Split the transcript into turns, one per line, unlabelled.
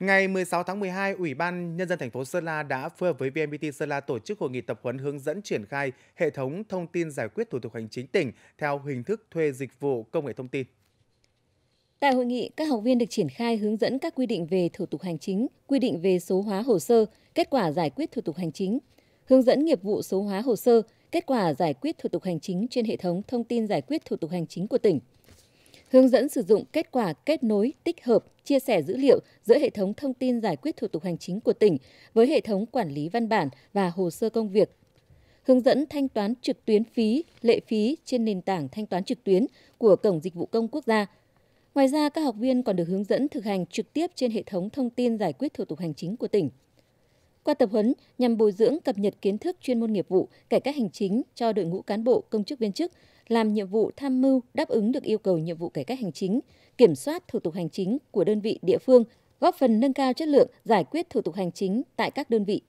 Ngày 16 tháng 12, Ủy ban Nhân dân thành phố Sơn La đã phối hợp với VNPT Sơn La tổ chức hội nghị tập huấn hướng dẫn triển khai hệ thống thông tin giải quyết thủ tục hành chính tỉnh theo hình thức thuê dịch vụ công nghệ thông tin.
Tại hội nghị, các học viên được triển khai hướng dẫn các quy định về thủ tục hành chính, quy định về số hóa hồ sơ, kết quả giải quyết thủ tục hành chính, hướng dẫn nghiệp vụ số hóa hồ sơ, kết quả giải quyết thủ tục hành chính trên hệ thống thông tin giải quyết thủ tục hành chính của tỉnh hướng dẫn sử dụng kết quả kết nối, tích hợp, chia sẻ dữ liệu giữa hệ thống thông tin giải quyết thủ tục hành chính của tỉnh với hệ thống quản lý văn bản và hồ sơ công việc. Hướng dẫn thanh toán trực tuyến phí, lệ phí trên nền tảng thanh toán trực tuyến của Cổng Dịch vụ Công Quốc gia. Ngoài ra, các học viên còn được hướng dẫn thực hành trực tiếp trên hệ thống thông tin giải quyết thủ tục hành chính của tỉnh. Qua tập huấn nhằm bồi dưỡng cập nhật kiến thức chuyên môn nghiệp vụ, cải cách hành chính cho đội ngũ cán bộ, công chức viên chức làm nhiệm vụ tham mưu đáp ứng được yêu cầu nhiệm vụ cải cách hành chính, kiểm soát thủ tục hành chính của đơn vị địa phương, góp phần nâng cao chất lượng giải quyết thủ tục hành chính tại các đơn vị